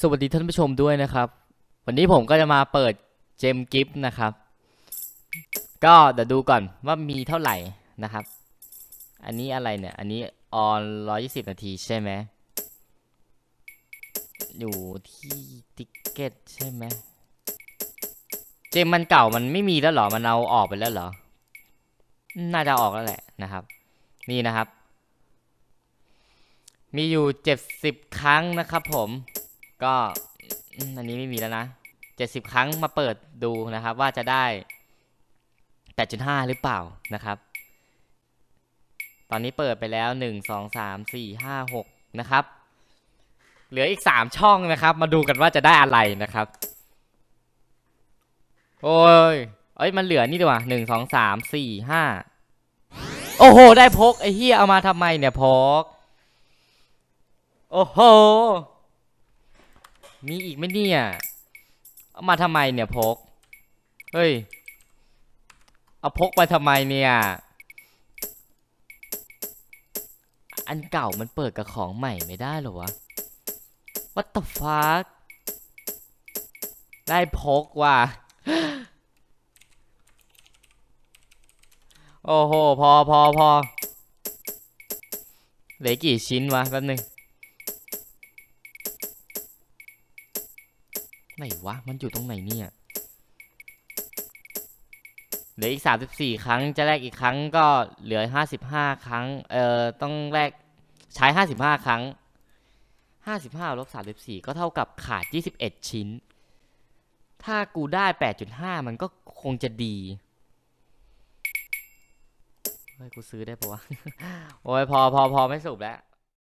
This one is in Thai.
สวัสดีท่านผู้ชมด้วยนะครับ วันนี้ผมก็จะมาเปิดเจมกิฟต์นะครับ ก็เดี๋ยวดูก่อนว่ามีเท่าไหร่นะครับ อันนี้อะไรเนี่ย อันนี้ออนร้อยยี่สิบนาที ใช่ไหม อยู่ที่ติ๊กเก็ตใช่ไหมเจมมันเก่ามันไม่มีแล้วหรอ มันเอาออกไปแล้วหรอ น่าจะออกแล้วแหละนะครับ นี่นะครับ มีอยู่เจ็ดสิบครั้งนะครับผมก็อันนี้ไม่มีแล้วนะเจ็ดสิบครั้งมาเปิดดูนะครับ ว่าจะได้แปดจุดห้าหรือเปล่านะครับ ตอนนี้เปิดไปแล้วหนึ่งงสามสี่ห้าหกนะครับ เหลืออีกสามช่องนะครับ มาดูกันว่าจะได้อะไรนะครับ โอ้ยเอ้ยมันเหลือนี่ดีกว่าหนึ่งสองสามสี่ห้าโอ้โห ได้พก ไอ้เฮียเอามาทำไมเนี่ยพก โอ้โหมีอีกไหมเนี่ยเอามาทำไมเนี่ยพก เฮ้ย เอาพกไปทำไมเนี่ย อันเก่ามันเปิดกับของใหม่ไม่ได้หรอวะวัตถุฟ้าได้พกว่ะ โอ้โห พอพอพอเหลือกี่ชิ้นวะแป๊บนึงไหนวะ มันอยู่ตรงไหนเนี่ย เหลืออีกสาสี่ครั้ง จะแลกอีกครั้งก็เหลือห้าสิบห้าครั้ง เอ่อ ต้องแลกใช้ห้าสิบห้าครั้งห้าสิบห้าลบสาสิบสี่ก็เท่ากับขาดยี่สิบเอ็ดชิ้น ถ้ากูได้แปดจุดห้ามันก็คงจะดีเฮ้ยกูซื้อได้ปะวะ โอ้ยพอพอพอไม่สูบแล้ว